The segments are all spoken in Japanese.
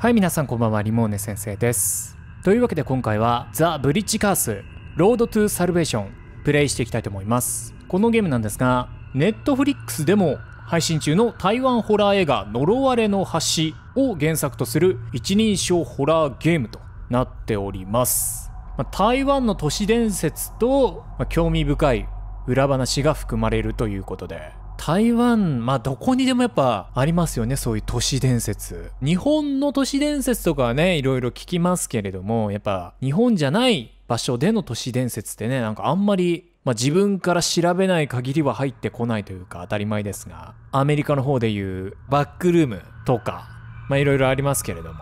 はい皆さんこんばんはリモーネ先生ですというわけで今回はザ・ブリッジカースロードトゥサルベーションプレイしていきたいと思いますこのゲームなんですがネットフリックスでも配信中の台湾ホラー映画呪われの橋を原作とする一人称ホラーゲームとなっております台湾の都市伝説と興味深い裏話が含まれるということで台湾、まあどこにでもやっぱありますよね、そういう都市伝説。日本の都市伝説とかはね、いろいろ聞きますけれども、やっぱ日本じゃない場所での都市伝説ってね、なんかあんまり、まあ、自分から調べない限りは入ってこないというか当たり前ですが、アメリカの方でいうバックルームとか、まあいろいろありますけれども、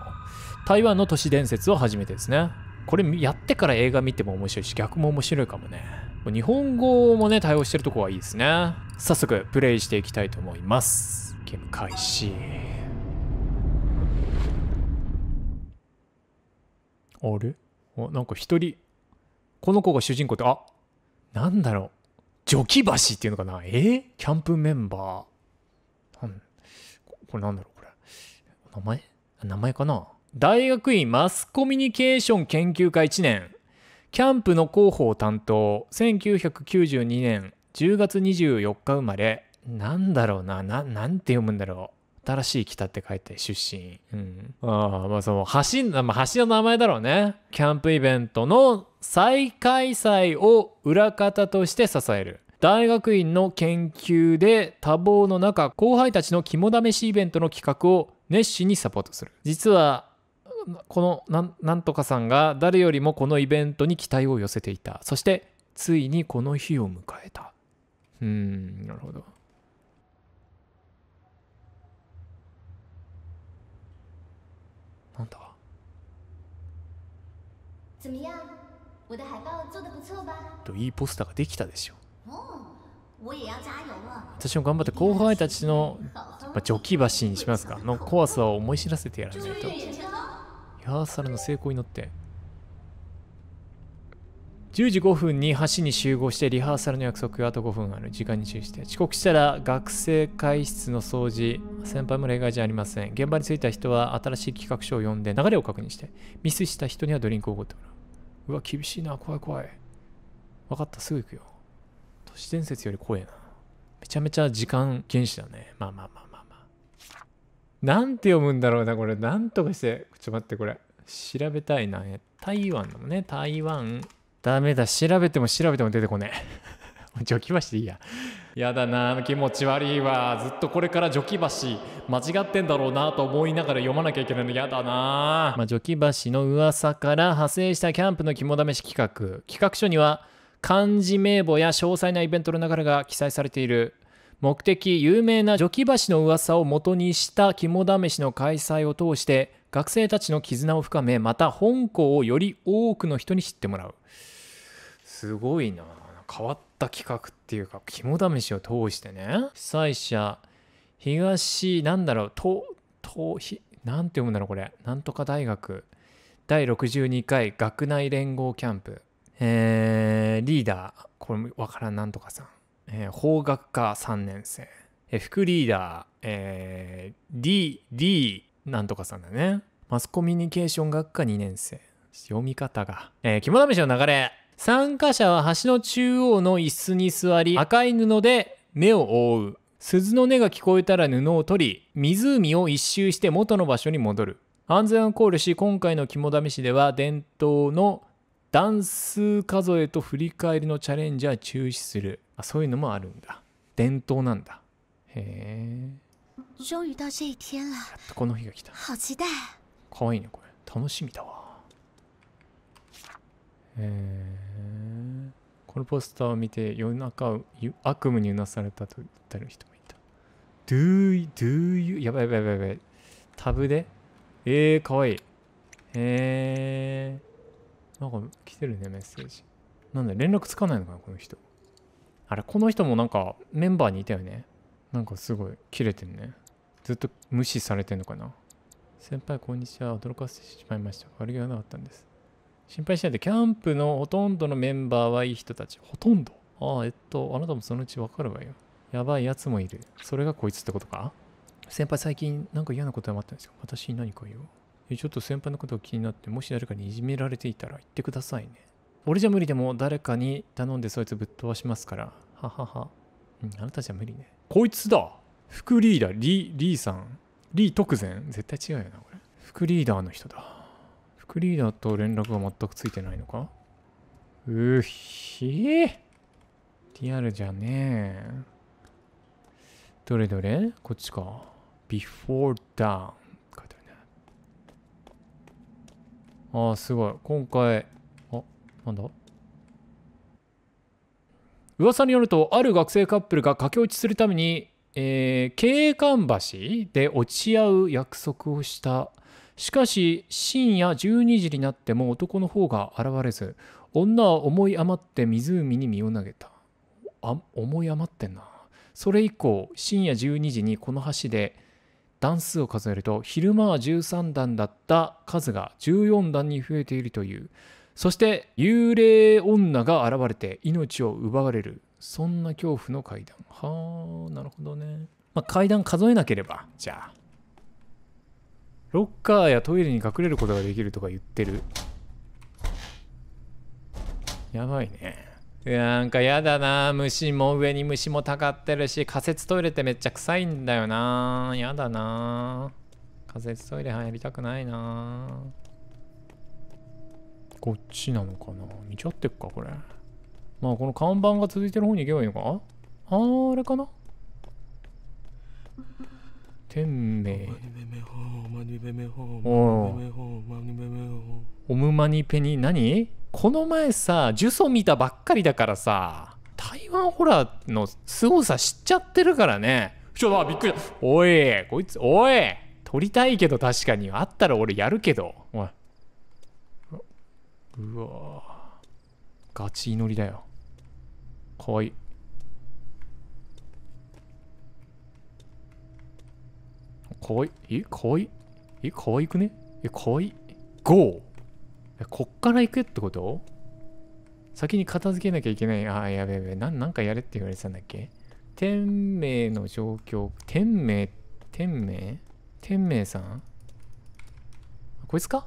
台湾の都市伝説を初めてですね。これやってから映画見ても面白いし、逆も面白いかもね。日本語もね、対応してるとこはいいですね。早速、プレイしていきたいと思います。ゲーム開始。あれおなんか一人、この子が主人公って、あなんだろう。ジョキ橋っていうのかなえー、キャンプメンバー。なんこれなんだろうこれ。名前名前かな大学院マスコミュニケーション研究会1年。キャンプの広報担当、1992年10月24日生まれ、なんだろうな、な、なんて読むんだろう。新しい北って書いて出身。うん。ああ、まあその橋、まあ橋の名前だろうね。キャンプイベントの再開催を裏方として支える。大学院の研究で多忙の中、後輩たちの肝試しイベントの企画を熱心にサポートする。実はこのななんとかさんが誰よりもこのイベントに期待を寄せていたそしてついにこの日を迎えたうんなるほどなんだといいポスターができたでしょ私も頑張って後輩たちの、まあ、ジョキ橋にしますかの怖さを思い知らせてやらないと。ハーサルの成功に乗って10時5分に橋に集合してリハーサルの約束があと5分ある時間に注意して遅刻したら学生会室の掃除先輩も例外じゃありません現場に着いた人は新しい企画書を読んで流れを確認してミスした人にはドリンクをおごってもらううわ厳しいな怖い怖い分かったすぐ行くよ都市伝説より怖いなめちゃめちゃ時間厳守だねまあまあまあなんて読むんだろうな、これ。なんとかして。ちょっと待って、これ。調べたいな。台湾だもんね。台湾。ダメだ。調べても調べても出てこねえ。除去橋でいいや。やだな気持ち悪いわずっとこれから除去橋間違ってんだろうなと思いながら読まなきゃいけないのやだなまあ、除去橋の噂から派生したキャンプの肝試し企画企画書には漢字名簿や詳細なイベントの流れが記載されている目的有名な除キ橋の噂を元にした肝試しの開催を通して学生たちの絆を深めまた本校をより多くの人に知ってもらうすごいな変わった企画っていうか肝試しを通してね被災者東なんだろうととひなんて読むんだろうこれなんとか大学第62回学内連合キャンプえー、リーダーこれもわからんなんとかさんえー、法学科3年生、えー、副リーダー、えー、D、D なんとかさんだね。マスコミュニケーション学科2年生。読み方が。えー、肝試しの流れ。参加者は橋の中央の椅子に座り、赤い布で目を覆う。鈴の音が聞こえたら布を取り、湖を一周して元の場所に戻る。安全を考慮し、今回の肝試しでは伝統の段数数えと振り返りのチャレンジは中止する。あそういうのもあるんだ伝統なんだへえ終于到这一天了。やっとこの日が来た。好期待。可愛いねこれ。楽しみだわ。えー、このポスターを見て夜中悪夢にうなされたと言ってる人もいた。do do you やばいやばいやばいやばい。タブでえー、可愛い。えー、なんか来てるねメッセージ。なんだ連絡つかないのかなこの人。あれ、この人もなんかメンバーにいたよね。なんかすごい切れてんね。ずっと無視されてんのかな。先輩、こんにちは。驚かせてしまいました。悪気がなかったんです。心配しないで、キャンプのほとんどのメンバーはいい人たち。ほとんどああ、えっと、あなたもそのうちわかるわよ。やばいやつもいる。それがこいつってことか先輩、最近なんか嫌なことはあったんですよ私に何か言うう。ちょっと先輩のことが気になって、もし誰かにいじめられていたら言ってくださいね。俺じゃ無理でも誰かに頼んでそいつぶっ飛ばしますから。ははは。うん、あなたじゃ無理ね。こいつだ副リーダー、リ、ーリーさん。リー特前絶対違うよな、これ。副リーダーの人だ。副リーダーと連絡が全くついてないのかうひえ。リアルじゃねえ。どれどれこっちか。before down ああ、すごい。今回、なんだ噂によるとある学生カップルが駆け落ちするために、えー、景観橋で落ち合う約束をしたしかし深夜12時になっても男の方が現れず女は思い余って湖に身を投げたあ思い余ってんなそれ以降深夜12時にこの橋で段数を数えると昼間は13段だった数が14段に増えているというそして幽霊女が現れて命を奪われるそんな恐怖の階段はあなるほどね、まあ、階段数えなければじゃあロッカーやトイレに隠れることができるとか言ってるやばいねなんかやだな虫も上に虫もたかってるし仮設トイレってめっちゃ臭いんだよなやだな仮設トイレ入りたくないなこっちなのかな道合ってっか、これ。まあ、この看板が続いてる方に行けばいいのかあー、あれかな天命。おむまにペニ、何この前さ、呪詛見たばっかりだからさ、台湾ホラーの凄さ知っちゃってるからね。ちょ、びっくりおい、こいつ、おい撮りたいけど確かに。あったら俺やるけど。おい。うわガチ祈りだよかわいいかわいいえかわいいえかわいくねえかわいい GO! えこっから行くってこと先に片付けなきゃいけない。ああ、やべやべな。なんかやれって言われてたんだっけ天命の状況。天命天命天命さんこいつか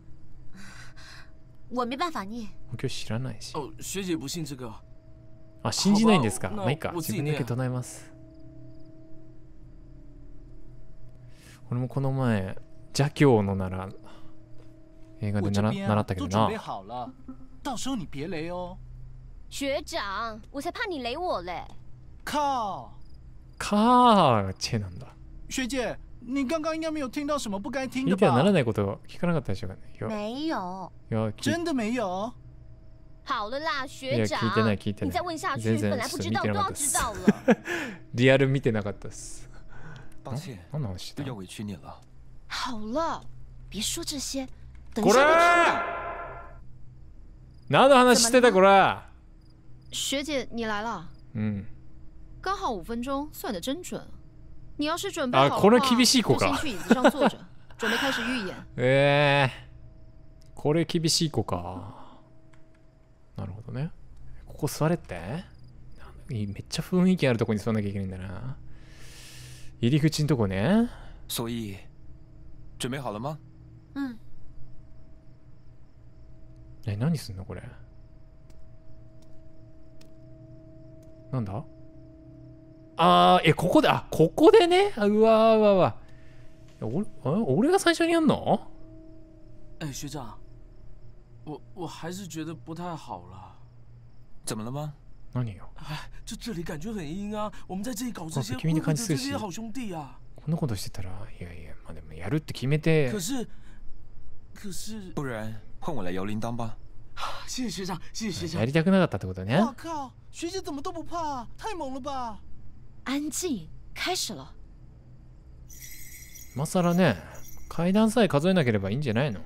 我没办法念。我知らないし。哦，学姐不信这个。あ、信じないんですか。まか。自分だけ唱ます。俺もこの前邪教のなら映画で習ったけどな。到时候你别雷哦。学长，我才怕你雷我嘞。靠。靠，切なんだ。学姐。你刚刚应该没有听到什么不该听的吧？ならないこと聞かなかったでしょうかね。没有。真的没有。好了啦，学聞いてない聞いてない。你再问下去，本来不知道都要知道了。リアル見てなかったです。抱歉，何の話要委屈你了。好了，别说这些。等下何の話してたこれ？学姐，你来了。嗯。刚好五分钟，算得真准。你要是准备好的话，就先去椅子上坐着，准备开始预演。ええこれ厳しい子か。なるほどね。ここ座れって。めっちゃ雰囲気あるとこに座らなきゃいけないんだな。入り口のとこね。所以、準備好了吗？うん。え、何すんのこれ。なんだあー、え、ここで、あ、ここでね。うわうわうわ。俺、俺が最初にやんのえ、学長。我我还是觉得不太好了。怎么了吗？何よ。这这里感觉很阴啊。我们在这里搞这些，急に感じす好兄弟啊。こんなことしてたら、いやいや、まあでもやるって決めて。可是，可是。不然换我来摇铃铛吧。谢谢学长，谢谢学长。やりたくなかったってことね。我靠，学姐怎么都不怕，太猛了吧！安静開始了今更ね階段さえ数えなければいいんじゃないの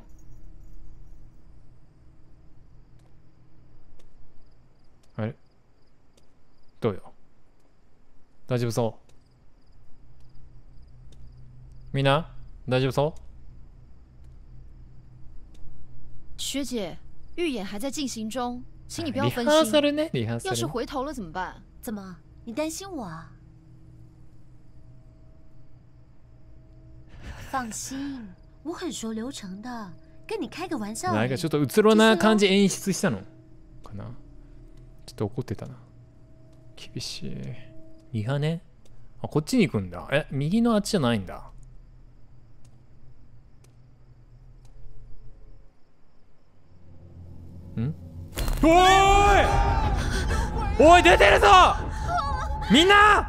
あれどうよ大丈夫そうみんな大丈夫そう学姐预演还在进行中请你不要分心リハーサルねリハーサル要是回头了怎么办怎么你担心我啊放心、我很熟流程的。跟你开个玩笑。なんかちょっとうつろな感じ演出したのかな。ちょっと怒ってたな。厳しい。見はね。あ、こっちに行くんだ。え、右のあっちじゃないんだ。んおーいおい出てるぞみんな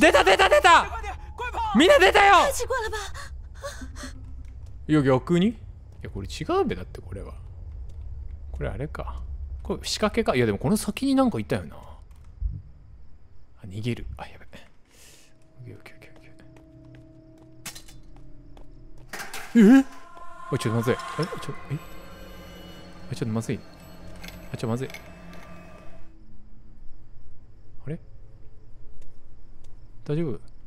出た出た出たみんな出たよいや逆にいやこれ違うべだってこれはこれあれかこれ仕掛けかいやでもこの先になんかいたよなあ逃げるあやべえおいちょっとまずいえちょえあちょっとまずいあちょっとまずいあれ大丈夫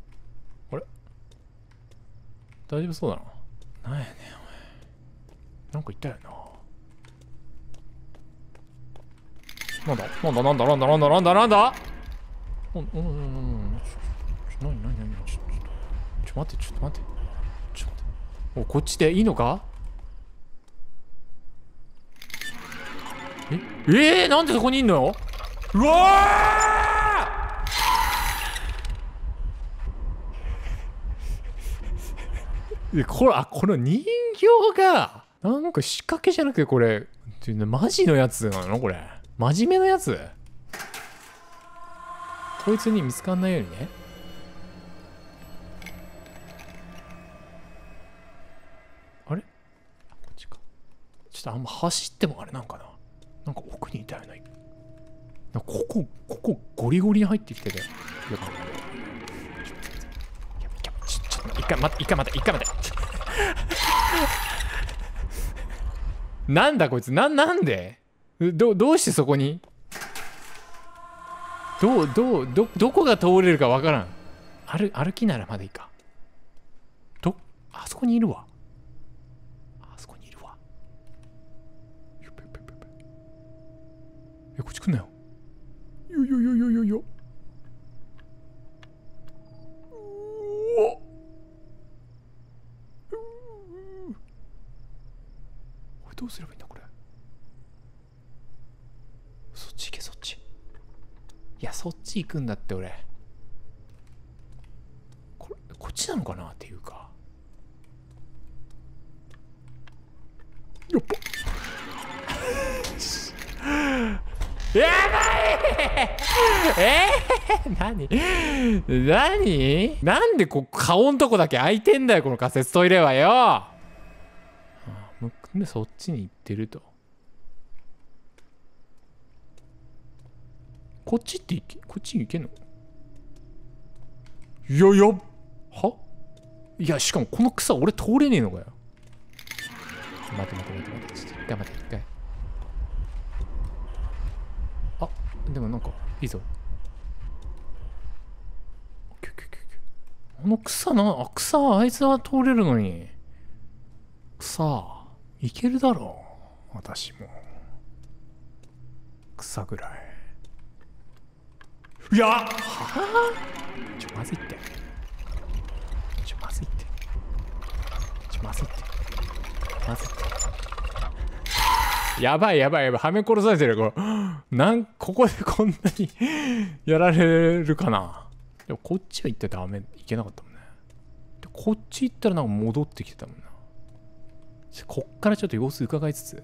大丈夫そうだな。なんやねん、お前。なんか言ったよな。なんだなんだなんだなんだなんだなんだなんだうんうんうんうん。ちょ、なになになにちょ、ちょ、ちょ、待って、ちょっと待って。ちょっと待って。お、こっちでいいのかええー、なんでそこにいんのうわーでこれあこの人形がなんか仕掛けじゃなくてこれマジのやつなのこれ真面目なやつこいつに見つかんないようにねあれこっちかちょっとあんま走ってもあれなんかななんか奥にいたよねここここゴリゴリに入ってきててよ一回待って一回待って一回待ってなんだこいつななんでどどうしてそこにどうどうどどこが通れるかわからん歩歩きならまだいいかどあそこにいるわあそこにいるわえこっち来んなよよよよよよよどうすればいいんだこれそっち行けそっちいやそっち行くんだって俺これこっちなのかなっていうかよっやばいえー、何何なんでこ顔んとこだけ開いてんだよこの仮設トイレはよでそっちに行ってるとこっちって行けこっちに行けんのいやいやはいやしかもこの草俺通れねえのかよ待て待て待て待てちょっと一回待て一回あでもなんかいいぞこの草なあ草あいつは通れるのに草いけるだろう私も草ぐらいいやはちょまずいってちょまずいってちょまずいってまずいってやばいやばいやばいはめ殺されてるこれなんここでこんなにやられるかなでもこっちは行ってダメ行けなかったもんねでこっち行ったらなんか戻ってきてたもんなこっからちょっと様子伺いつつ、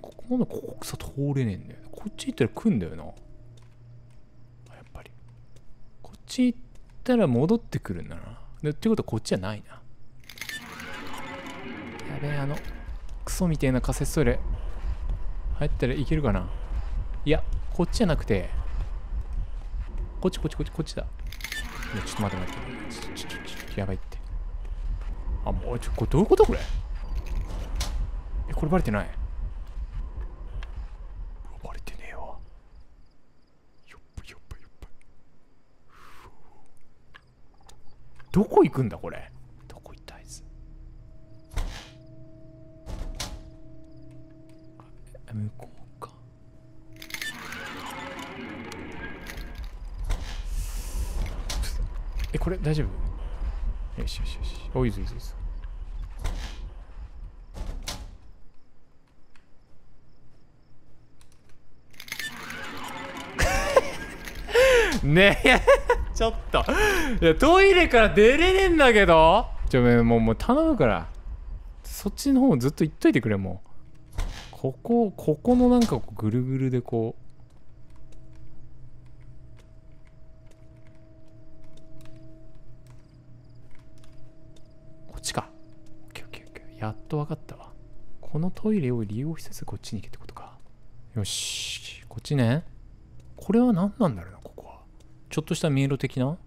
ここのここ草通れねえんだよ。こっち行ったら来んだよな。やっぱり。こっち行ったら戻ってくるんだな。でってことはこっちじゃないな。やべえ、あの、クソみたいな仮設トイレ。入ったらいけるかないや、こっちじゃなくて、こっちこっちこっちこっちだ。ちょっと待って待って。ちょちょちょちょやばいって。あ、もうちょ、これどういうことこれこれバレてないバレてねえわよっよっよっどこ行くんだこれどこ行ったあいつ向こうかえこれ大丈夫よしよしよしおいずいずいねえ ちょっといやトイレから出れねえんだけどちょもうもう頼むからそっちの方ずっと行っといてくれもうここここのなんかぐるぐるでこうこっちかやっと分かったわこのトイレを利用しつつこっちに行けってことかよしこっちねこれは何なんだろうちょっとした迷路的なよ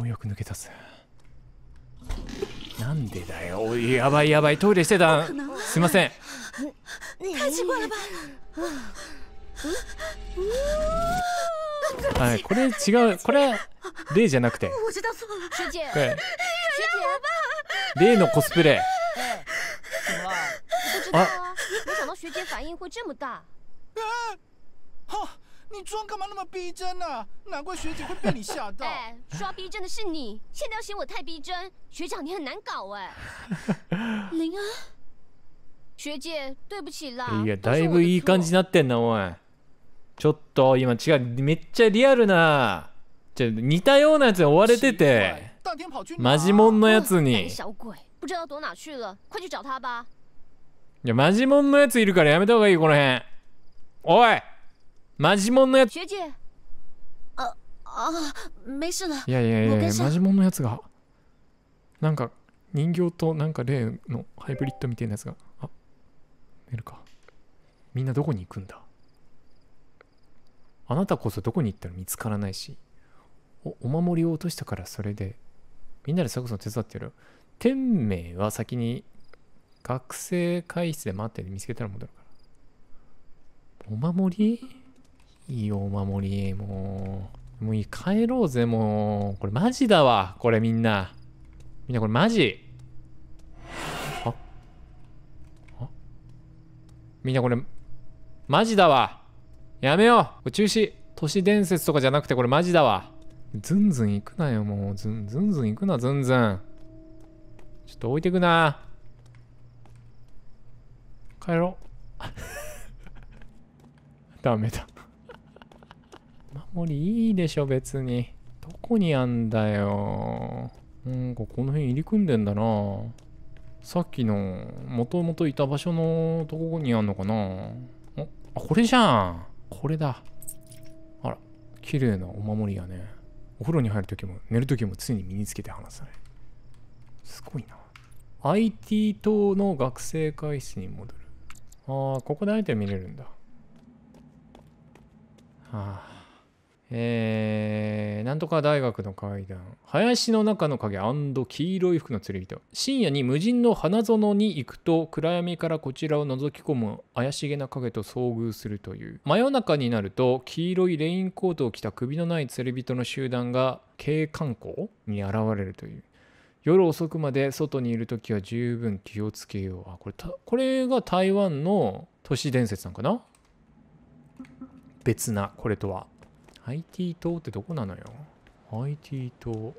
うやく抜けたぜなんでだよやばいやばいトイレしてたすいませんはいこれ違うこれ例じゃなくてこれ例のコスプレあ 哎，哈、你干嘛那么逼真呢、啊？难怪学姐会被你吓到。哎，说逼真的是你，现在要嫌我太逼真，学长你很难搞哎。学姐，对不起啦。いや、だいぶいい感じになってんなおい。ちょっと今違う、めっちゃリアルな。じゃ似たようなやつ追われてて。マジモンのやつに。いや、マジモンのやついるからやめた方がいい、この辺。おいマジモンのやつああいやいやいやいやマジモンのやつがなんか人形となんか例のハイブリッドみたいなやつがあ寝るかみんなどこに行くんだあなたこそどこに行ったら見つからないしおお守りを落としたからそれでみんなでそれこそ手伝ってる天命は先に学生会室で待ってて見つけたら戻るからお守りいいよ、お守り。もう。もういい。帰ろうぜ、もう。これマジだわ。これみんな。みんなこれマジ。ああみんなこれ、マジだわ。やめよう。中止。都市伝説とかじゃなくてこれマジだわ。ずんずん行くなよ、もう。ずんずんずん行くな、ずんずん。ちょっと置いてくな。帰ろう。ダメだ守りいいでしょ、別に。どこにあんだよ。なんかこの辺入り組んでんだな。さっきの、もともといた場所のとこにあんのかな。あ、これじゃん。これだ。あら、綺麗なお守りやね。お風呂に入るときも、寝るときも常に身につけて話され。すごいな。IT 棟の学生会室に戻る。ああ、ここであえて見れるんだ。はあえー、なんとか大学の階段林の中の影黄色い服の釣り人深夜に無人の花園に行くと暗闇からこちらを覗き込む怪しげな影と遭遇するという真夜中になると黄色いレインコートを着た首のない釣り人の集団が警官校に現れるという夜遅くまで外にいる時は十分気をつけようあこれこれが台湾の都市伝説なんかな別な、これとは。IT 島ってどこなのよ ?IT 島。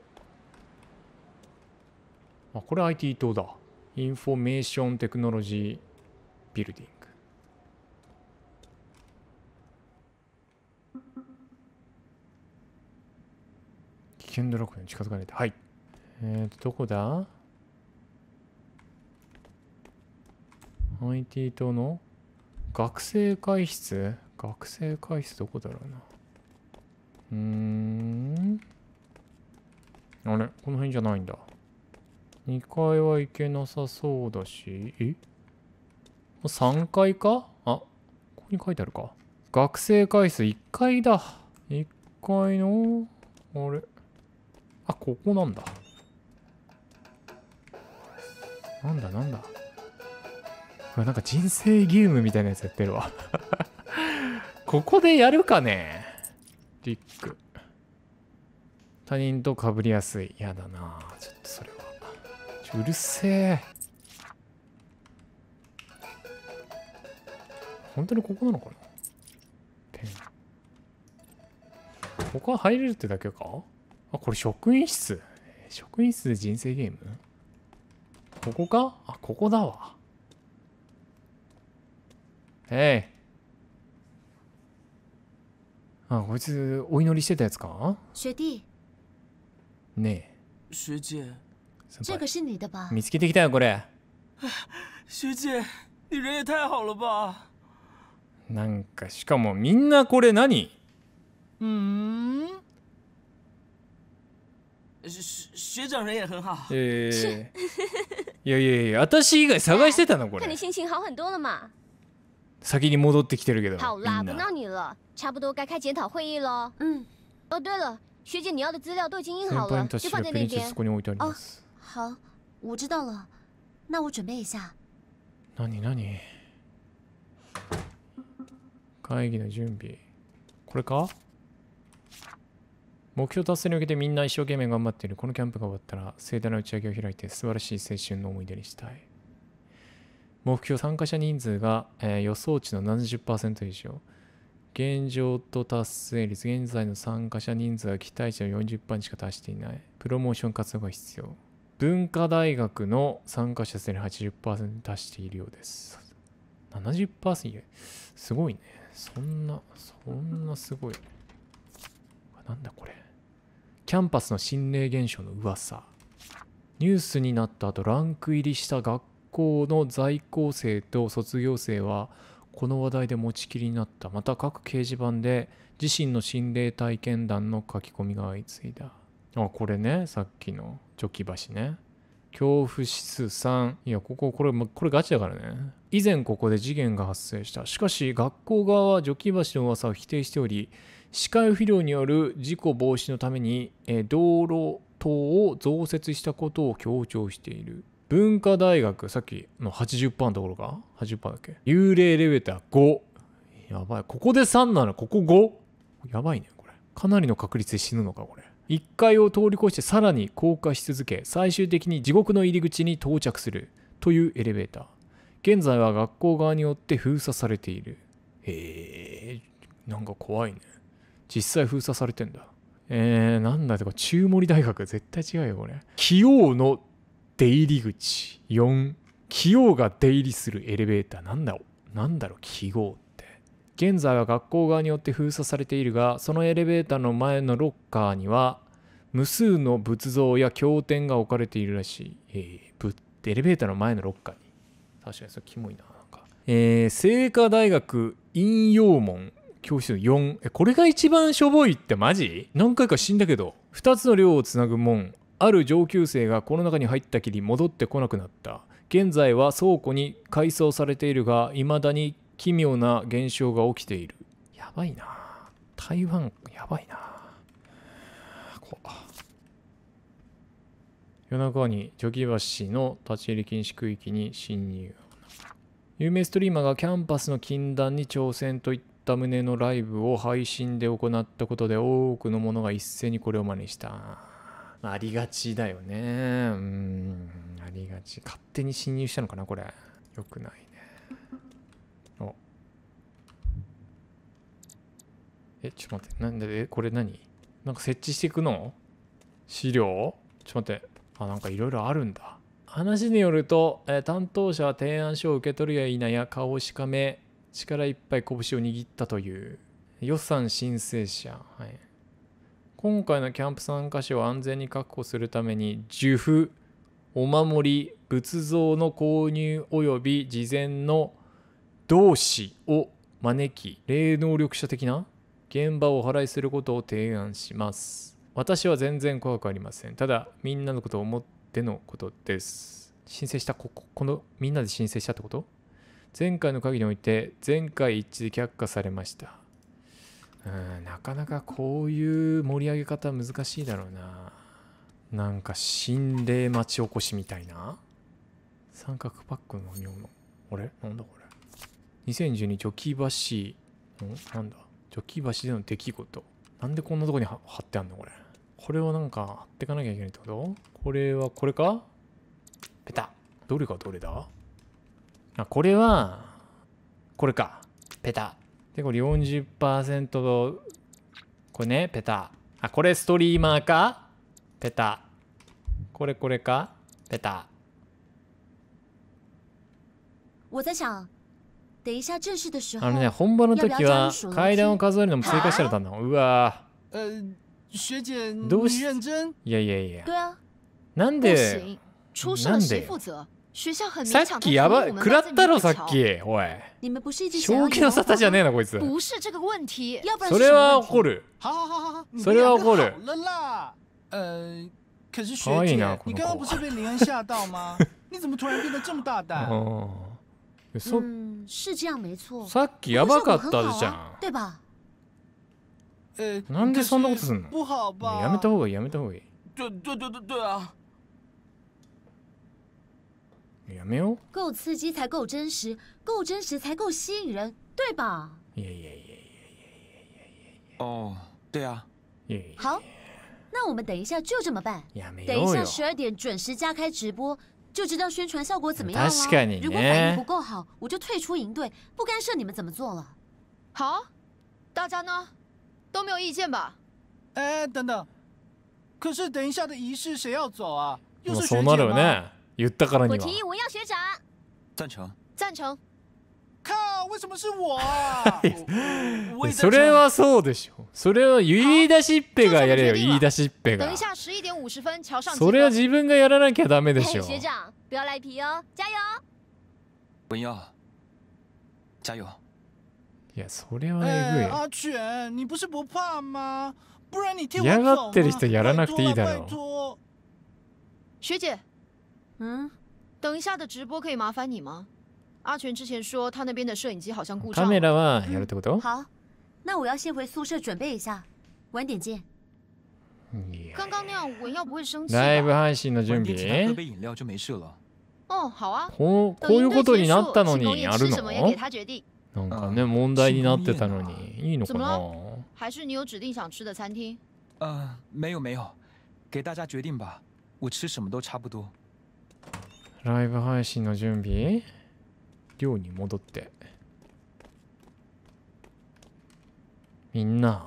あ、これ IT 島だ。インフォメーションテクノロジービルディング。危険ドラッグに近づかないで。はい。えっ、ー、と、どこだ ?IT 島の学生会室学生会室どこだろうな。うーん。あれこの辺じゃないんだ。2階は行けなさそうだし、え ?3 階かあ、ここに書いてあるか。学生会室1階だ。1階の、あれあ、ここなんだ。なんだなんだ。なんか人生ゲームみたいなやつやってるわここでやるかねリック。他人と被りやすい。やだなちょっとそれは。うるせえ。本当にここなのかなペン。ここは入れるってだけかあ、これ職員室。職員室で人生ゲームここかあ、ここだわ。えい。あ、こいつ、お祈りしてたやつか学弟。ねえ。学姐。这个是你的吧見つけてきたよ、これ。学姐、你人也太好了吧。なんか、しかもみんなこれ何うん。学長人也很好。えー、いやいやいや、私以外探してたのこれ。看你心情好很多了嘛。先に戻ってきてるけど。好啦，不闹你了，差不多该开检讨会议喽。嗯。哦，对了，学姐你要的资料都已经印好了，就放在那边。哦，好，我知道了。那我准备一下。なになに。会議の準備。これか？目標達成に向けてみんな一生懸命頑張っている。このキャンプが終わったら盛大な打ち上げを開いて素晴らしい青春の思い出にしたい。目標参加者人数が、えー、予想値の70%以上。現状と達成率、現在の参加者人数は期待値の40%にしか達していない。プロモーション活動が必要。文化大学の参加者数に80%に達しているようです。70%? すごいね。そんな、そんなすごい。なんだこれ。キャンパスの心霊現象の噂。ニュースになった後、ランク入りした学校の在校生と卒業生はこの話題で持ちきりになったまた各掲示板で自身の心霊体験談の書き込みが相次いだあこれねさっきのチョキ橋ね恐怖指数3いやこここれこれガチだからね以前ここで事件が発生したしかし学校側はジョキ橋の噂を否定しており視界不良による事故防止のために、え道路等を増設したことを強調している文化大学さっきの80%のところか80%だっけ幽霊レベーター5やばいここで3なのここ 5? やばいねこれかなりの確率で死ぬのかこれ1階を通り越してさらに降下し続け最終的に地獄の入り口に到着するというエレベーター現在は学校側によって封鎖されているへえんか怖いね実際封鎖されてんだえー、なんだとか中森大学絶対違うよこれ棋王の出入り口4器用が出入りするエレベーターなんだろうなんだろう記号って現在は学校側によって封鎖されているがそのエレベーターの前のロッカーには無数の仏像や経典が置かれているらしい、えー、エレベーターの前のロッカーに確かにそれキモいななんかえー、聖華大学陰陽門教室の4えこれが一番しょぼいってマジ何回か死んだけど2つの寮をつなぐ門ある上級生がこの中に入ったきり戻ってこなくなった現在は倉庫に改装されているが未だに奇妙な現象が起きているやばいな台湾やばいな夜中にジョギバシの立ち入り禁止区域に侵入有名ストリーマーがキャンパスの禁断に挑戦といった旨のライブを配信で行ったことで多くの者が一斉にこれを真似したまあ、ありがちだよね。うん、ありがち。勝手に侵入したのかな、これ。よくないね。お。え、ちょっと待って。なんで、え、これ何なんか設置していくの資料ちょっと待って。あ、なんかいろいろあるんだ。話によると、え担当者は提案書を受け取るや否や顔をしかめ力いっぱい拳を握ったという予算申請者、はい、今回のキャンプ参加者を安全に確保するために、受付、お守り、仏像の購入及び事前の同志を招き、霊能力者的な現場をお祓いすることを提案します。私は全然怖くありません。ただ、みんなのことを思ってのことです。申請したこ、この、みんなで申請したってこと前回の会議において、前回一致で却下されました。うんなかなかこういう盛り上げ方難しいだろうななんか心霊町おこしみたいな三角パックの妙のあれなんだこれ2012ジョキ橋んなんだジョキ橋での出来事なんでこんなとこに貼ってあんのこれこれをなんか貼ってかなきゃいけないってことこれはこれかペタどれがどれだあこれはこれかペタで、これ40%、これね、ペタ。あ、これストリーマーかペタ。これこれかペタ。あのね、本場の時は階段を数えるのも追加してたの。うわどうしいやいやいや。なんでなんでさっきやばい、くらったろさっき、おい。正気の沙汰じゃねえな、こいつ。それは怒る。それは怒る。かわいいな、この子。さっきやばかったじゃん。なんでそんなことすんのやめた方がいい、やめた方がいい。有没有？够刺激才够真实，够真实才够吸引人，对吧？耶耶耶耶耶耶耶耶哦，对啊。好，那我们等一下就这么办。等一下十二点准时加开直播，就知道宣传效果怎么样了。如果反应不够好，我就退出营队，不干涉你们怎么做了。好，大家呢都没有意见吧？哎，等等，可是等一下的仪式谁要走啊？又是学姐吗？言ったからには。赞成。赞成。靠！为什么是我？それはそうでしょ。それは言い出しっぺがやれよ。言い出しっぺが。それは自分がやらなきゃダメでしょ。学不要赖皮哦，加油！文耀，加油！いや、それはえぐい。阿全，你不是不怕吗？不然你替我走。嫌がってる人やらなくていいだろう。学姐。嗯，等一下的直播可以麻烦你吗？阿全之前说他那边的摄影机好像故障。好，那我要先回宿舍准备一下，晚点见。刚刚那样我要不会生气吧？稳定器喝杯饮料就没事了。哦，好啊。等应对结束，请同意吃什么也给他决定。にいい怎么了？还是你有指定想吃的餐厅？呃，没有没有，给大家决定吧，我吃什么都差不多。ライブ配信の準備寮に戻ってみんな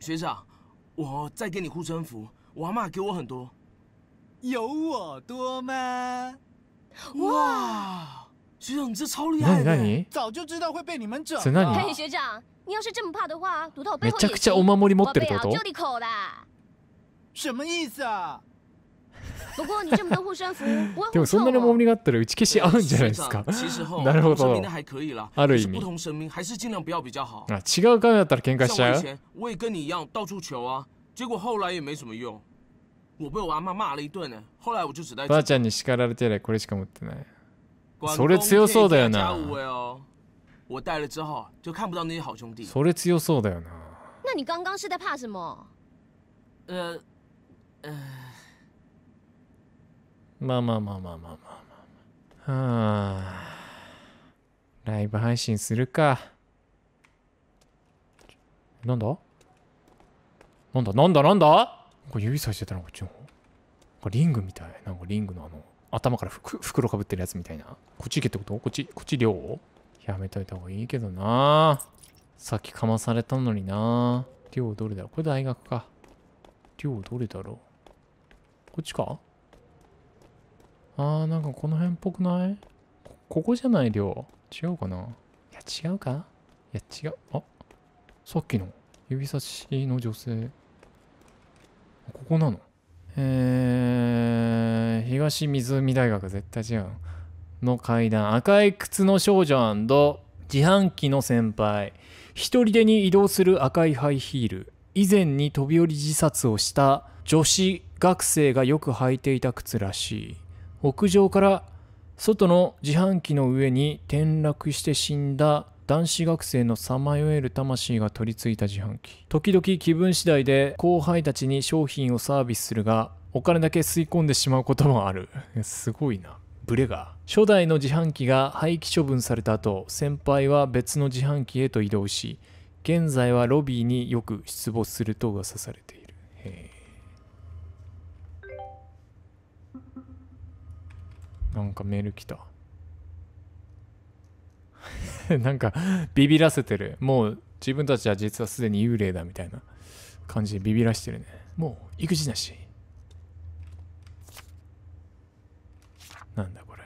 学長我再给你护身符我阿妈给我很多有我多吗哇学长你这超厉害的早就知道会被你们整了嘿学长你要是这么怕的话躲到我背后也行我背啊就你口啦什么意思啊 でもそんなに重みがあったら打ち消し合うんじゃないですか。なるほど。ある意味。あ違う神だったら喧嘩しちゃうちゃんに叱られてこれしか持ってない。それ強そうだよな。それ強そうだよな。那你刚刚是在怕什么？呃，呃。まあまあまあまあまあまあまあ。はあ。ライブ配信するか。なんだなんだなんだなんだこれ指さしてたのこっちの方。リングみたい。なんかリングのあの、頭から袋かぶってるやつみたいな。こっち行けってことこっち、こっち量やめといた方がいいけどなさっきかまされたのにな寮どれだろうこれ大学か。寮どれだろうこっちかあー、なんかこの辺っぽくないここじゃない量。違うかないや、違うかいや、違う。あ、さっきの指差しの女性。ここなのえー、東湖大学絶対違う。の階段。赤い靴の少女自販機の先輩。一人でに移動する赤いハイヒール。以前に飛び降り自殺をした女子学生がよく履いていた靴らしい。屋上から外の自販機の上に転落して死んだ男子学生のさまよえる魂が取り付いた自販機時々気分次第で後輩たちに商品をサービスするがお金だけ吸い込んでしまうこともあるすごいなブレが初代の自販機が廃棄処分された後先輩は別の自販機へと移動し現在はロビーによく出没すると噂されているへえなんかメール来た なんかビビらせてるもう自分たちは実はすでに幽霊だみたいな感じでビビらしてるねもう育児なしなんだこれ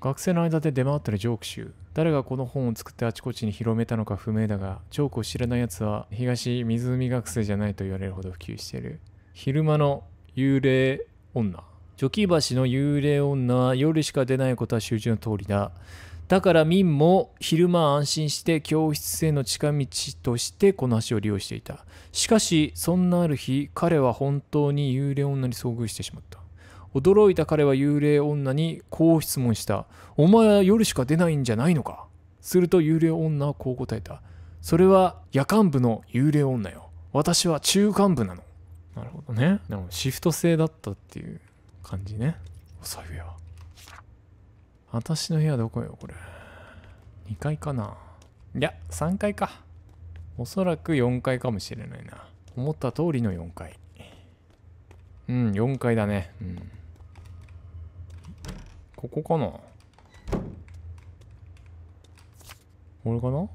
学生の間で出回ってるジョーク集誰がこの本を作ってあちこちに広めたのか不明だがジョークを知らないやつは東湖学生じゃないと言われるほど普及してる昼間の幽霊女ジョキ橋の幽霊女は夜しか出ないことは習字の通りだ。だから民も昼間安心して教室への近道としてこの橋を利用していた。しかし、そんなある日、彼は本当に幽霊女に遭遇してしまった。驚いた彼は幽霊女にこう質問した。お前は夜しか出ないんじゃないのかすると幽霊女はこう答えた。それは夜間部の幽霊女よ。私は中間部なの。なるほどね。でもシフト制だったっていう。感じね。お私の部屋どこよ、これ。2階かないや、3階か。おそらく4階かもしれないな。思った通りの4階。うん、4階だね。うん。ここかなこれかな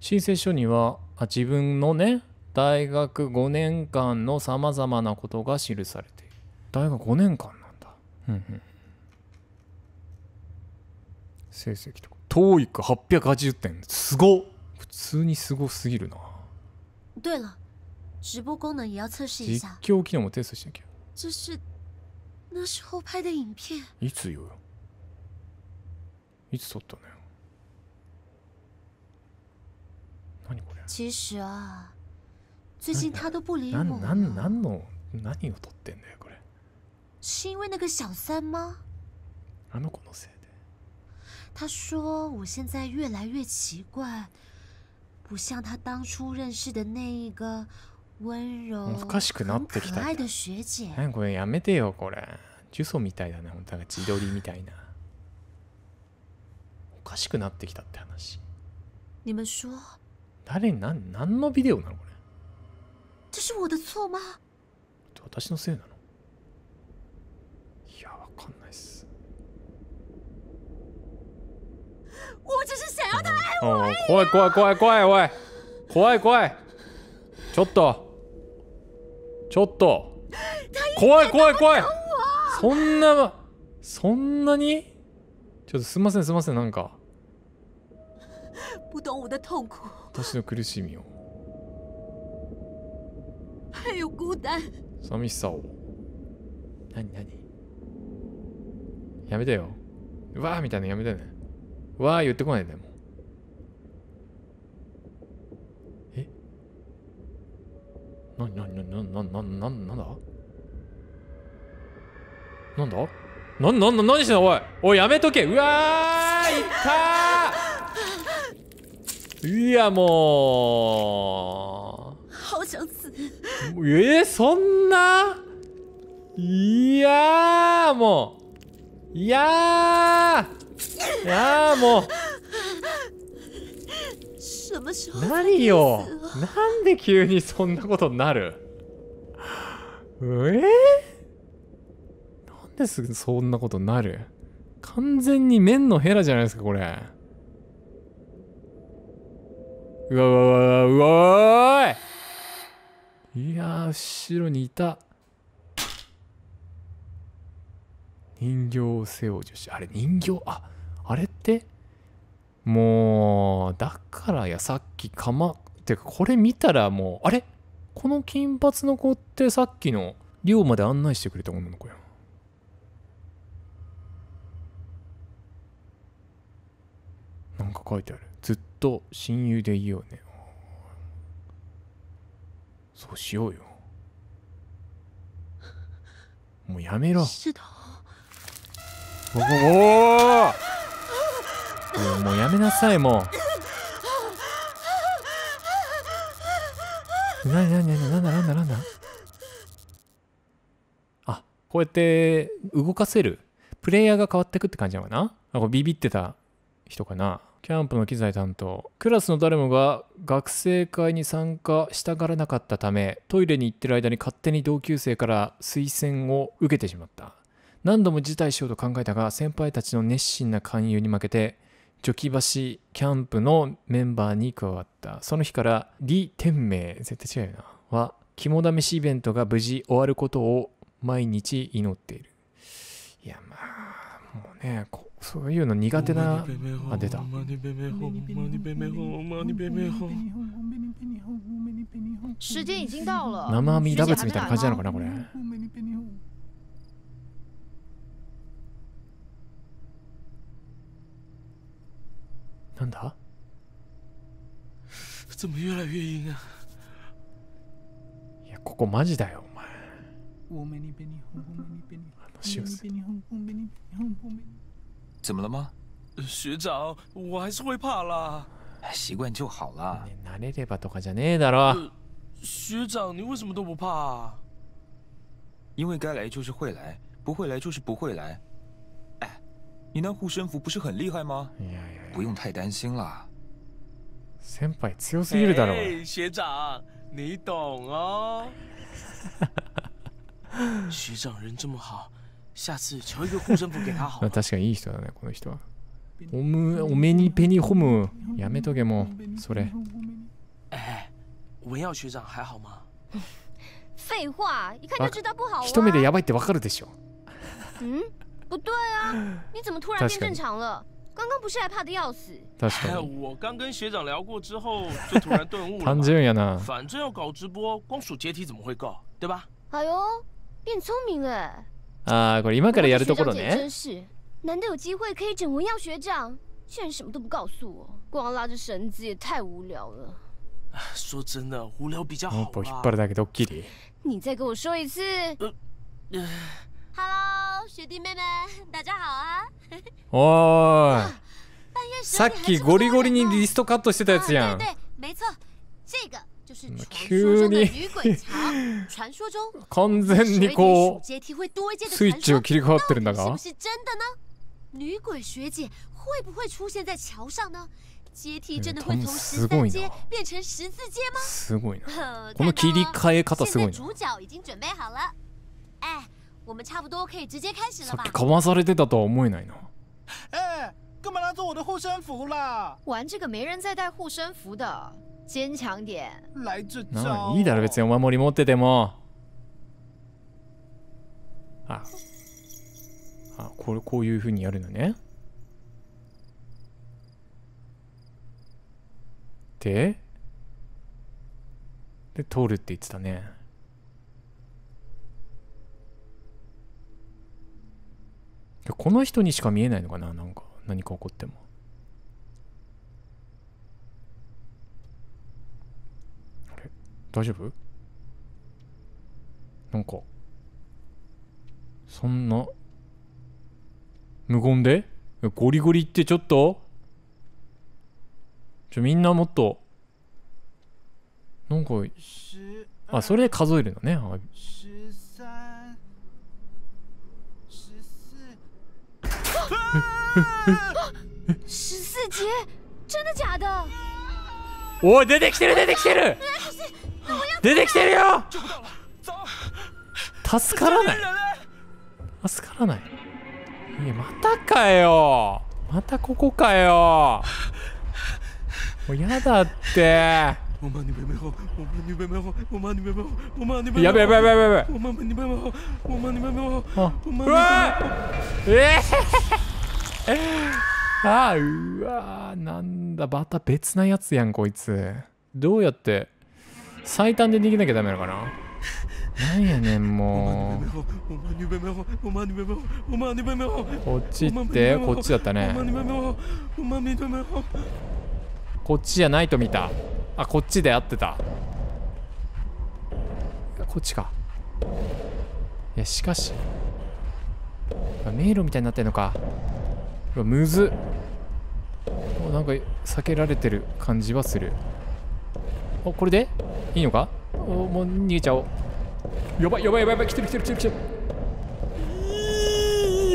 申請書には、あ、自分のね、大学5年間の様々なことが記され大学5年間なんだ。うんうん。成績とか。TOEIC880 点。すご普通にすごすぎるな。对了。直播功能也要测试一下。実況能もテストしなきゃ。这是那时候拍的影片。いつよ。いつ撮ったのよ。何これ。其实啊，最近他都不理我。何何何の何を撮ってんだよこれ。是因为那个小三吗？あの子のせいで。他说我现在越来越奇怪，不像他当初认识的那一个温柔、おかしくなってきた。可愛的学姐。何これやめてよこれ。ジュソみたいだね。本当が自撮りみたいな。おかしくなってきたって話。你们说。誰なん何のビデオなのこれ。这是我的错吗？私のせいなの。かんないっす。我只怖い怖い怖い怖いおい。怖い怖い。ちょっと。ちょっと。怖い怖い怖い。そんなそんなに？ちょっとすみませんすみませんなんか。不私の苦しみを。寂しさを。何何？やめてよ。わーみたいなやめてね。わー言ってこないでも。えなになになになになになになんだなんだな、な、な、何してんのおいおいやめとけうわーいったーいやもうえー、そんないやもういやーいやーもう何よなんで急にそんなことになるえー、なんですそんなことになる完全に面のヘラじゃないですかこれうわうわうわうわいや後ろにいた人形を背負う女子。あれ、人形、あ、あれってもう、だからや、さっきかま、ってか、これ見たらもう、あれこの金髪の子ってさっきの寮まで案内してくれた女の子やなんか書いてある。ずっと親友でいいよね。そうしようよ。もうやめろ。シュおおもうやめなさいもうなになになになんだななあこうやって動かせるプレイヤーが変わってくって感じなのかなあこれビビってた人かなキャンプの機材担当クラスの誰もが学生会に参加したがらなかったためトイレに行ってる間に勝手に同級生から推薦を受けてしまった何度も辞退しようと考えたが先輩たちの熱心な勧誘に負けてジョキ橋キャンプのメンバーに加わったその日から李天明絶対違うよなは肝試しイベントが無事終わることを毎日祈っているいやまあもうねこそういうの苦手なあ出た生身ラブツみたいな感じなのかなこれなんだ？怎么越来越阴啊？呀，ここマジだよお前。怎么了吗？学长，我还是会怕啦。习惯就好了。慣れればとかじゃねえだろ。学长，你为什么都不怕啊？因为该来就是会来，不会来就是不会来。你那护身符不是很厉害吗？不用太担心啦。先輩強すぎるだろ。学長、你懂哦。学長人这么好，下次求一个护身符给他好。確かにいい人だねこの人は。おむおめにペニホムやめとけもそれ。哎，文耀学长还好吗？废话，一看就知道不好。一目でやばいってわかるでしょ。嗯。不对啊，你怎么突然变正常了？刚刚不是害怕的要死？我刚跟学长聊过之后，就突然顿悟了。唐反正要搞直播，光数阶梯怎么会够？对吧？哎呦，变聪明了。啊，从现在开始要学长，你真是，难得有机会可以整文耀学长，竟然什么都不告诉我，光拉着绳子也太无聊了。说真的，无聊比较好玩。你再跟我说一次。Hello，学弟妹们，大家好啊！お ーさっきゴリゴリにリストカットしてたやつやん。急に 完全にこうスイッチを切り替わってるんだが女鬼学姐会不会出现在桥上呢？阶梯真的会从十字街变成十字街吗？すごいな。この切り替え方すごいな。主角已经准备好了。哎。我们差不多可以直接开始了吧？さっきかまされてたとは思えないな。哎，干嘛拿走我的护身符啦？玩这个没人在带护身符的，坚强点。来这招。いいだろ別にお守り持ってても。あ、あこれこういううにやるのね。で、で通るって言ってたね。この人にしか見えないのかななんか何か起こってもあれ大丈夫なんかそんな無言でゴリゴリってちょっとちょみんなもっとなんかあそれで数えるのね十四节，真的假的？お出てきてる出てきてる出てきてるよ助からない助からないいまたかよまたここかよもうやだってやべやべやべやべうわええー ああ、うわー、なんだ、また別なやつやん、こいつ。どうやって、最短で逃げなきゃダメなのかななんやねん、もう。こっちって、こっちだったね。こっちじゃないと見た。あ、こっちで合ってた。こっちか。いや、しかし。迷路みたいになってんのか。うわむずなんか避けられてる感じはするおこれでいいのかおもう逃げちゃおうやばいやばいやばいやばい来てる来てる来てる来てる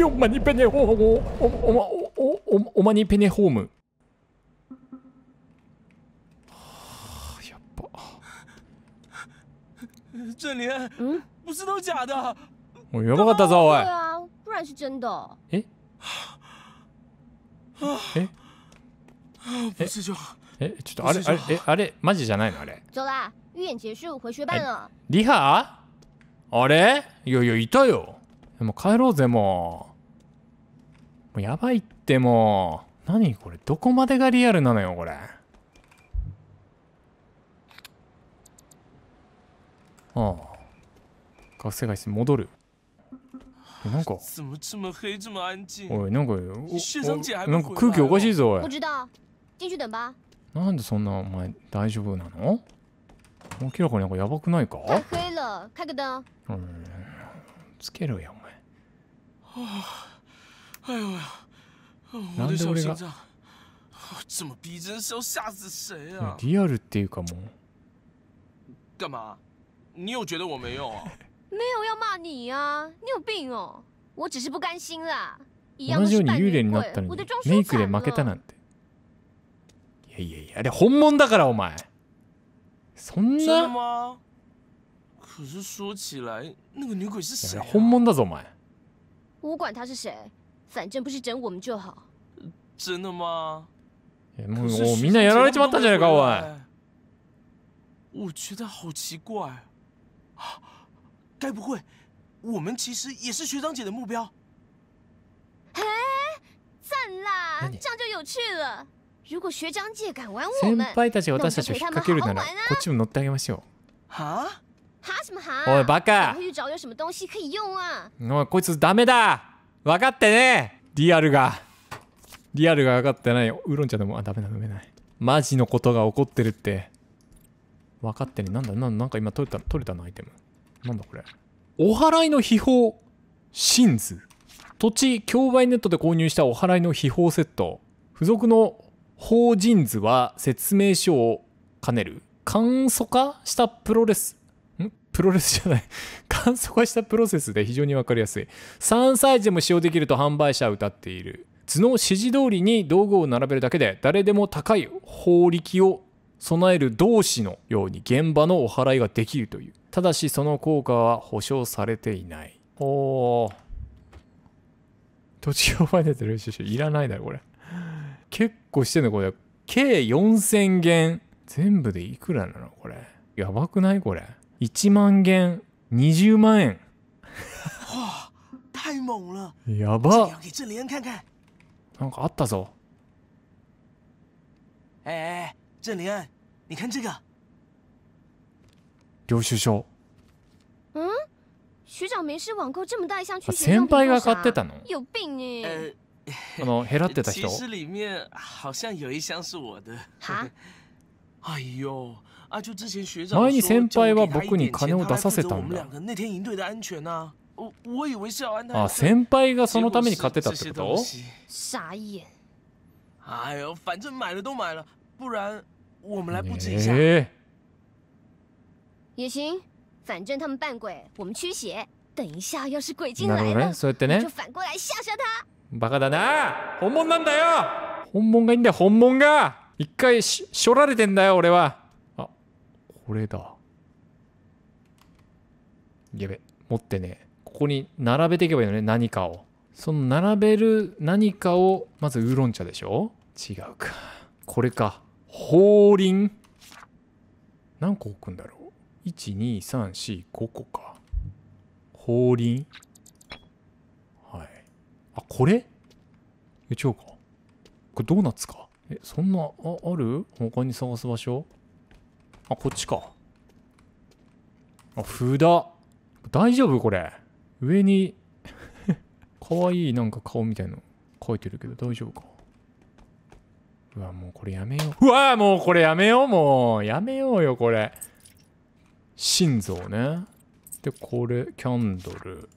おまにペネホームおおまおおおまにペネホームやっぱ这里不是都假的我やばかったぞおい不然是真的ええええちょっとあれあれえあれマジじゃないのあれ走啦预演结束回学班了リハあれいやいやいたよもう帰ろうぜもうもうやばいってもう何これどこまでがリアルなのよこれああ学生会室戻るなんかおいなんかなんか空気おかしいぞおいなんでそんなお前大丈夫なの明らかになんかやばくないかうんつけろよお前なんで俺がリアルっていうかもう干嘛？你有觉得我没用啊？没有要骂你呀、啊，你有病哦！我只是不甘心啦。同じように幽霊になったのにメイクで負けたなんて。いやいやいや、あれ本物だからお前。そんな。本物だぞお前。是谁，反正不是整我们就好。真的吗？もうみんなやられちまったんじゃないかお前我觉得好奇怪。该不会，我们其实也是学长姐的目标？哎，赞啦，这样就有趣了。如果学长姐敢玩我们，先輩たち私たちを引っ掛けるなら、こっちも乗ってあげましょう。は？は什么は？おいバカ！去找有什么东西可以用啊？おいこいつダメだ。分かってね。リアルが、リアルが分かってない。ウーロン茶でもあダメだ飲めない。マジのことが起こってるって。分かってね。なんだなんなんか今取れた取れたのアイテム。なんだこれお祓いの秘宝真図土地競売ネットで購入したお祓いの秘宝セット付属の法人図は説明書を兼ねる簡素化したプロレスんプロレスじゃない 簡素化したプロセスで非常に分かりやすい3サイズでも使用できると販売者は歌っている図の指示通りに道具を並べるだけで誰でも高い法力を備える同士のように現場のお払いができるという。ただしその効果は保証されていない。お土地を前でやってる領収書いらないだろ、これ。結構してんの、これ。計4000元。全部でいくらなのこれ。やばくないこれ。1万元、20万円。やばなんかあったぞ。ええ郑林安，你看这个。領収書。学長名刺网购这么大一去先輩が買ってたの？有病呢。あの減らってた人。其实里面好像有一箱是我的。哈？哎呦。前に先輩は僕に金を出させたんだ。あ、先輩がそのために買ってたってこと不然我们来布置一下。也行，反正他们扮鬼，我们驱邪。等一下要是鬼进来了，就反过来吓吓他。バカだな。本物なんだよ。本物がいいんだよ。本物が。一回ししょられてんだよ。俺は。あ、これだ。やべ。持ってね。ここに並べていけばいいのね。何かを。その並べる何かをまずウーロン茶でしょ違うかこれか法輪何個置くんだろう ?12345 個か法輪はいあこれえ違うかこれドーナツかえそんなあある他に探す場所あこっちかあ札大丈夫これ上にかわいいなんか顔みたいの書いてるけど大丈夫かうわ、もうこれやめよう。うわ、もうこれやめよう、もう。やめようよ、これ。心臓ね。で、これ、キャンドル。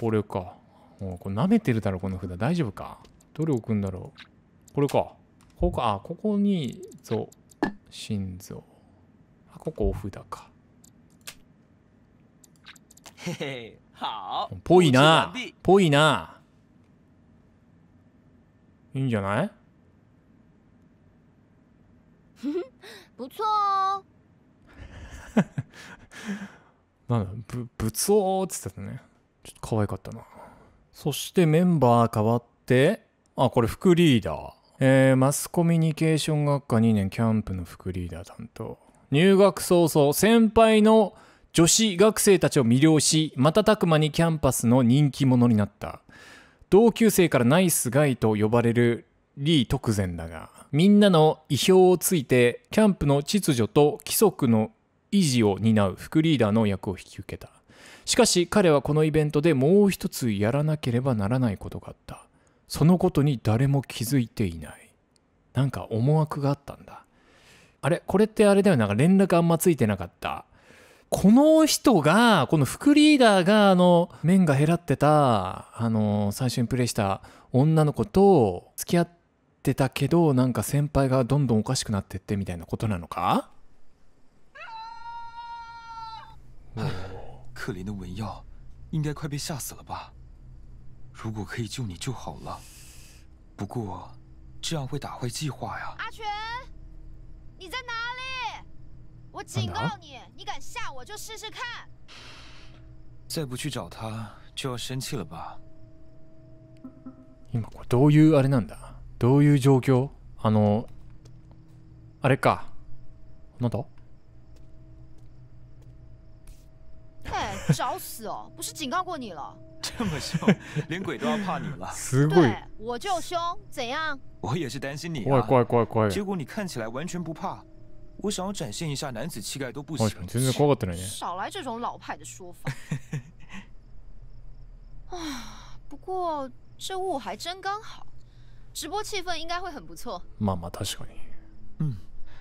これか。もうこれ舐めてるだろ、この札。大丈夫かどれ置くんだろう。これか。ここか。あ、ここに、そう。心臓。あ、ここお札か。ぽいな。ぽいな。いいんじゃない なんだ、ぶ、仏王って言ってたね。ちょっと可愛かったな。そしてメンバー変わって、あ、これ副リーダー。えー、マスコミュニケーション学科2年キャンプの副リーダー担当。入学早々、先輩の女子学生たちを魅了し、瞬く間にキャンパスの人気者になった。同級生からナイスガイと呼ばれる李徳善だが、みんなの意表をついて、キャンプの秩序と規則の維持を担う副リーダーの役を引き受けた。しかし彼はこのイベントでもう一つやらなければならないことがあった。そのことに誰も気づいていない。なんか思惑があったんだ。あれこれってあれだよ。なんか連絡あんまついてなかった。この人が、この副リーダーが、あの、面が減らってた、あの、最初にプレイした女の子と付き合ってたけど、なんか先輩がどんどんおかしくなってってみたいなことなのか克林の文耀应该快被吓死了吧？如果可以救你就好了，不过这样会打坏计划呀。阿全，你在哪里？我警告你，你敢吓我就试试看。再不去找他，就要生气了吧？现在这到底是什么情况？那个，那个什么？哎，找死哦！不是警告过你了？这么凶，连鬼都要怕你了。死鬼！我就凶，怎样？我也是担心你。乖乖乖乖。结果你看起来完全不怕。我想要展现一下男子气概都不行。少来这种老派的说法。啊，不过这雾还真刚好，直播气氛应该会很不错。妈妈，確か你。嗯，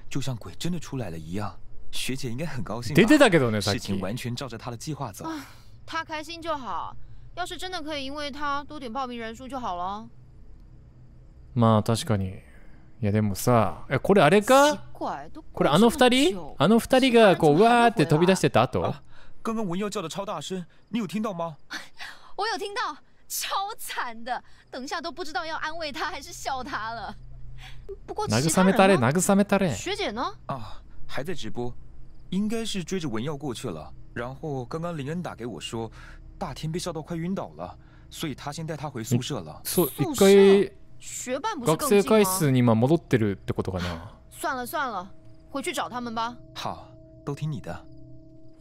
就像鬼真的出来了一样，学姐应该很高兴。出てたけ事情完全照着她的计划走。她开心就好，要是真的可以因为她多点报名人数就好了。まあ確かに。いやでもさこれあれかこれあの二人あの二人がこうわーって飛び出してた後あ文叫的超大声，你有听到吗？我有听到，超惨的，等下都不知道要安慰他还是笑他了。不过其他人呢？学姐呢？啊，还在直播，应该是追着文佑过去了。然后刚刚林恩打给我说，大天被笑到快晕倒了，所以他先带他回宿舍了。宿舍。学生回数に今戻ってるってことかな算了算了回去找他们吧好都听你的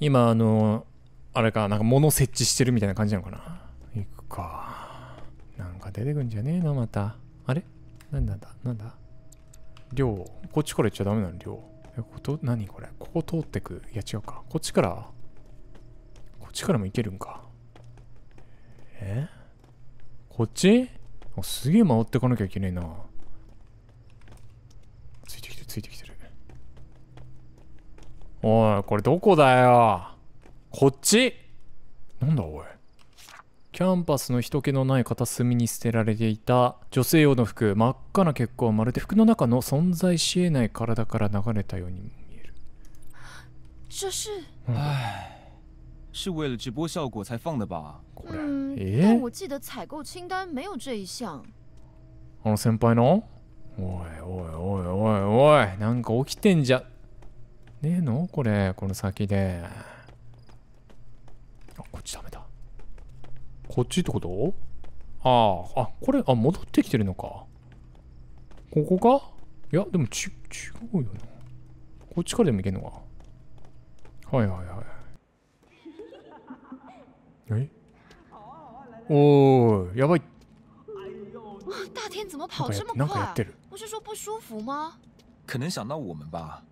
今あのあれかなんか物設置してるみたいな感じなのかな行くかなんか出てくんじゃねえのまたあれなんだなんだ寮こっちから行っちゃダメなの寮えこと何これここ通ってくいや違うかこっちからこっちからも行けるんかえこっちあすげえ回ってかなきゃいけねえなついてきてついてきてるおいこれどこだよこっちなんだおいキャンパスの人気のない片隅に捨てられていた女性用の服真っ赤な血痕はまるで服の中の存在しえない体から流れたように見える这是唉是为了直播效果才放的吧これ。嗯、え但我记采购清单没有这一项。あの先輩のおいおいおいおいおい、なんか起きてんじゃ。ねえのこれ、この先で。あ、こっちダメだ。こっちってことああ、あ、これ、あ、戻ってきてるのか。ここかいや、でもち、違うよな。こっちからでもいけんのか。はいはいはい。おおやばい。大天怎么跑这么快？不是说不舒服吗？可能想到我们吧。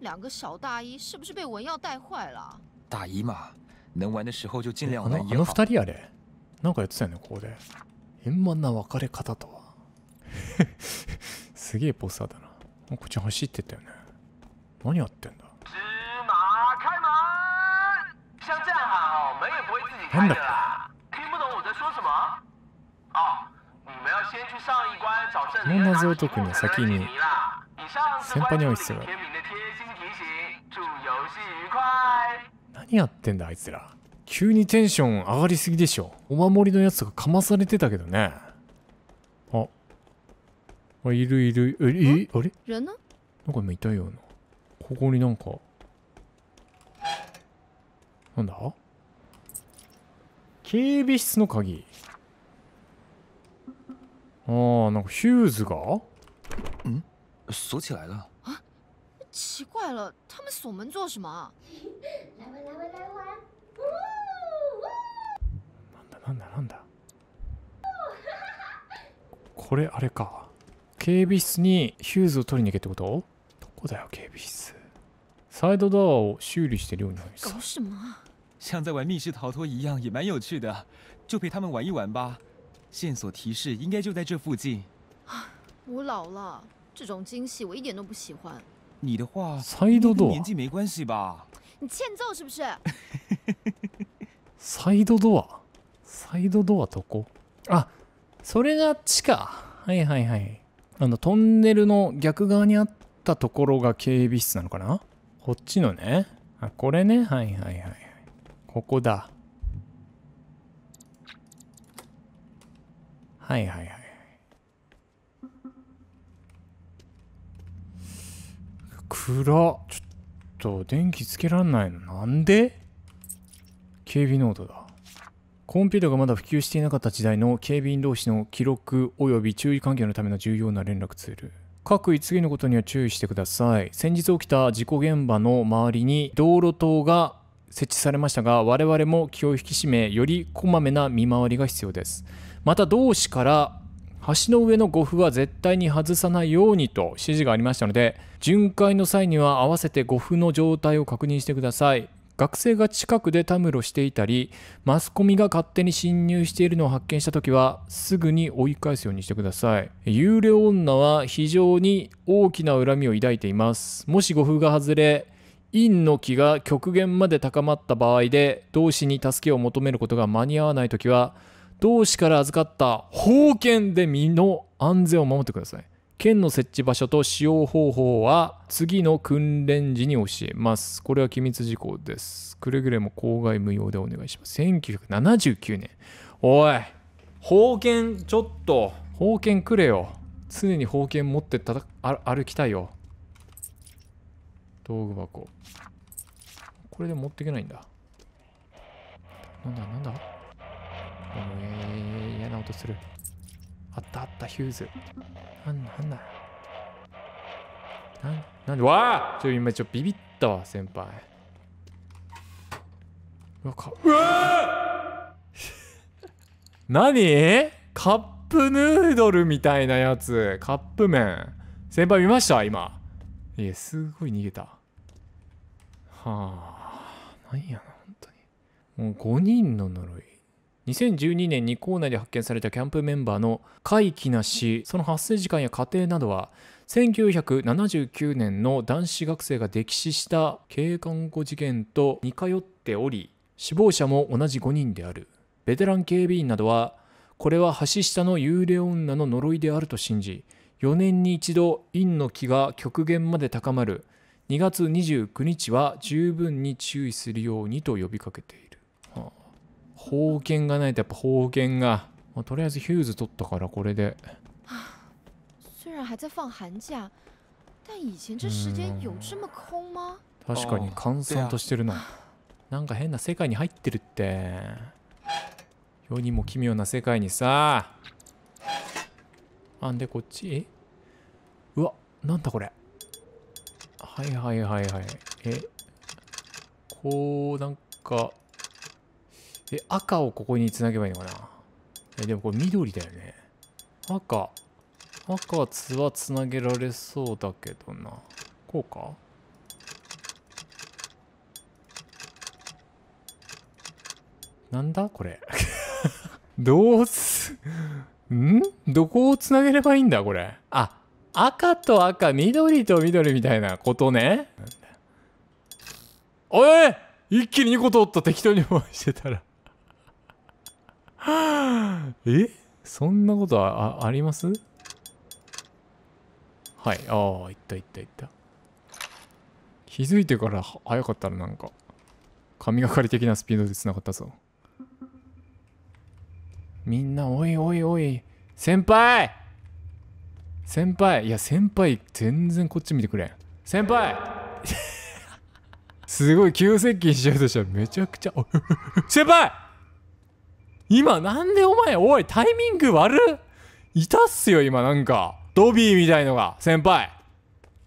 两个小大是不是被文耀带坏了？大嘛，能玩的时候就尽量玩。あの二人で。なんかやってたねここで。円満な別れ方とは。すげえボスだな。こっち走ってたよね。何やってんだ。芝像这样啊，也不会自己开的の謎を解くには先に先輩に会う必要がある何やってんだあいつら急にテンション上がりすぎでしょお守りのやつとかかまされてたけどねああいるいるええあれなんか今いたようなここになんかなんだ警備室の鍵あなんかヒューズがん锁起来了啊奇怪了他们锁门做什么なんだなんだなんだこれあれか警備室にヒューズを取りに行けってことどこだよ警備室サイドドアを修理してるようになりそう像在玩密室逃脱一样也蛮有趣的就陪他们玩一玩吧线索提示应该就在这附近。我老了，这种惊喜我一点都不喜欢。你的话，猜年纪没关系吧？你欠揍是不是？サイドドアサイドドアどこあ、それが地下。はいはいはい。あの、トンネルの逆側にあったところが警備室なのかなこっちのね。あ、これね。はいはいはい。ここだ。はいはいはい。暗ちょっと電気つけらんないのなんで警備ノートだコンピューターがまだ普及していなかった時代の警備員同士の記録及び注意喚起のための重要な連絡ツール各位次のことには注意してください先日起きた事故現場の周りに道路灯が設置されましたが我々も気を引き締めよりこまめな見回りが必要ですまた同志から橋の上の護符は絶対に外さないようにと指示がありましたので巡回の際には合わせて護符の状態を確認してください学生が近くでたむろしていたりマスコミが勝手に侵入しているのを発見した時はすぐに追い返すようにしてください幽霊女は非常に大きな恨みを抱いていますもし護符が外れ陰の気が極限まで高まった場合で同志に助けを求めることが間に合わない時は同志から預かった宝剣で身の安全を守ってください剣の設置場所と使用方法は次の訓練時に教えますこれは機密事項ですくれぐれも公害無用でお願いします1979年おい宝剣ちょっと宝剣くれよ常に宝剣持ってた歩きたいよ道具箱これで持っていけないんだなんだなんだえー、嫌な音するあったあったヒューズなんだなんだなんなんでわあちょ今ちょビビったわ先輩うわかうわ 何カップヌードルみたいなやつカップ麺先輩見ました今いやすごい逃げたはあ、なんやな、本当に。もう5人の呪い。2012年に校内で発見されたキャンプメンバーの怪奇な死その発生時間や過程などは1979年の男子学生が溺死した警官護事件と似通っており死亡者も同じ5人であるベテラン警備員などはこれは橋下の幽霊女の呪いであると信じ4年に一度陰の気が極限まで高まる2月29日は十分に注意するようにと呼びかけている。はあ、方言がないとやっぱ方言が。まあ、とりあえずヒューズ取ったからこれで。確かに閑散としてるな。なんか変な世界に入ってるって。世にも奇妙な世界にさ。あんでこっちうわ、なんだこれ。はいはいはいはい。え、こう、なんか、え、赤をここに繋げばいいのかなえ、でもこれ緑だよね。赤。赤はつな繋げられそうだけどな。こうかなんだこれ どうす んどこをつなげればいいんだこれ。あ、赤と赤、緑と緑みたいなことね。おい一気に2個通った適当に回してたら えそんなことあありますはい。ああ、いったいったいった。気づいてから早かったらなんか、神がかり的なスピードで繋がったぞ。みんな、おいおいおい、先輩先輩いや先輩全然こっち見てくれん先輩 すごい急接近しようとしたらめちゃくちゃ 先輩今なんでお前おいタイミング悪いたっすよ今なんかドビーみたいのが先輩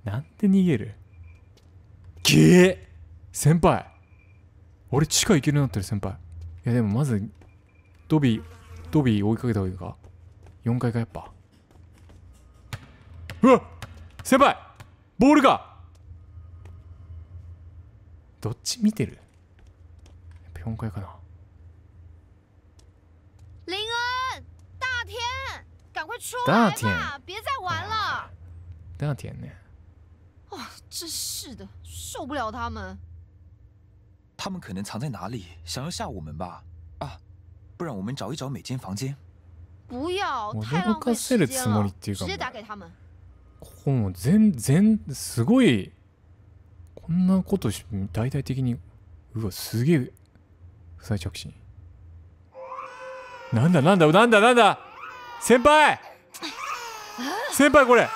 なんで逃げるげえ先輩俺地下行けるようになってる先輩いやでもまずドビードビー追いかけた方がいいか4階かやっぱうわ狭ボールがどっち見てるやっぱ4かな真是的受不了他们他们可能藏在哪里想要吓我们吧啊不然我们找一找每间房间不要太浪费时间了直接打给他们ここも全然すごいこんなこと大々的にうわすげえ再着信なんだなんだなんだなんだ先輩先輩これ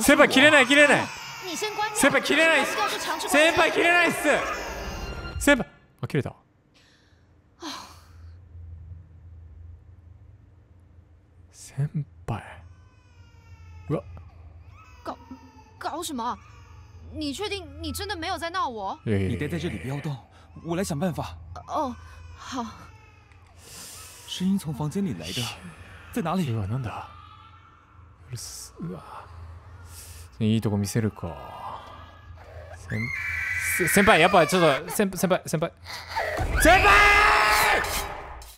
先輩切れない切れない先輩切れないっす先輩切れないっす先輩あ切れた先輩拜，我搞搞什么？你确定你真的没有在闹我？你待在这里不要动，我来想办法。哦，好。声音从房间里来的，在哪里？哪里？的。里？哪里？哪里？哪里？哪里？哪里？哪里？哪里？哪里？哪里？哪里？先里？